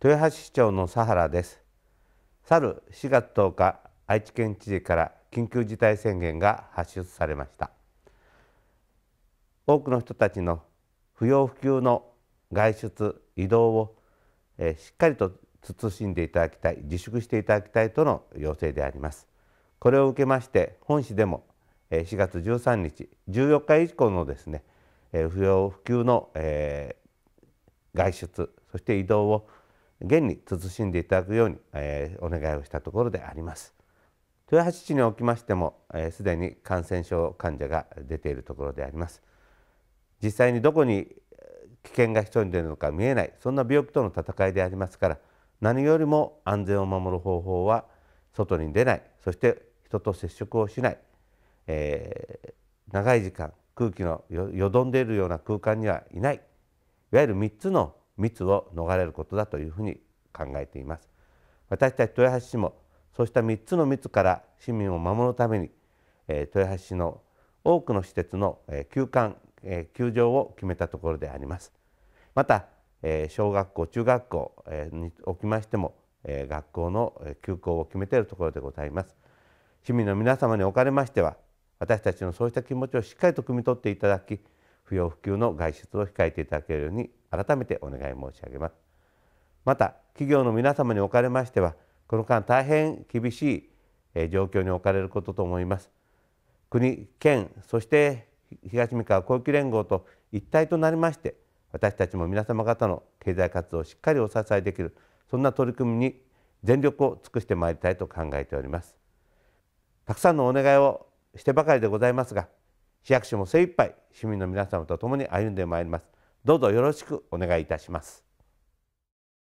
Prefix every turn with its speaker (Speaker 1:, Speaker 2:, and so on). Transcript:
Speaker 1: 豊橋市長の佐原です去る4月10日愛知県知事から緊急事態宣言が発出されました多くの人たちの不要不急の外出移動を、えしっかりと慎んでいただきたい自粛していただきたいとの要請でありますこれを受けまして本市でも4月13日14日以降のですね不要不急の、外出そして移動を現に慎んでいただくように、えー、お願いをしたところであります。豊橋市におきましてもすで、えー、に感染症患者が出ているところであります。実際にどこに危険が潜んでいるのか見えないそんな病気との戦いでありますから何よりも安全を守る方法は外に出ないそして人と接触をしない、えー、長い時間空気のよどんでいるような空間にはいないいわゆる3つの密を逃れることだというふうに考えています私たち豊橋市もそうした3つの密から市民を守るために、え豊橋市の多くの施設の、え休館、えー、休場を決めたところでありますまた、え小学校中学校、えにおきましても、え学校の休校を決めているところでございます市民の皆様におかれましては私たちのそうした気持ちをしっかりと汲み取っていただき不要不急の外出を控えていただけるように改めてお願い申し上げますまた企業の皆様におかれましてはこの間大変厳しい状況に置かれることと思います国県そして東三河広域連合と一体となりまして私たちも皆様方の経済活動をしっかりお支えできるそんな取り組みに全力を尽くしてまいりたいと考えておりますたくさんのお願いをしてばかりでございますが市役所も精一杯市民の皆様と共に歩んでまいりますどうぞよろしくお願いいたします。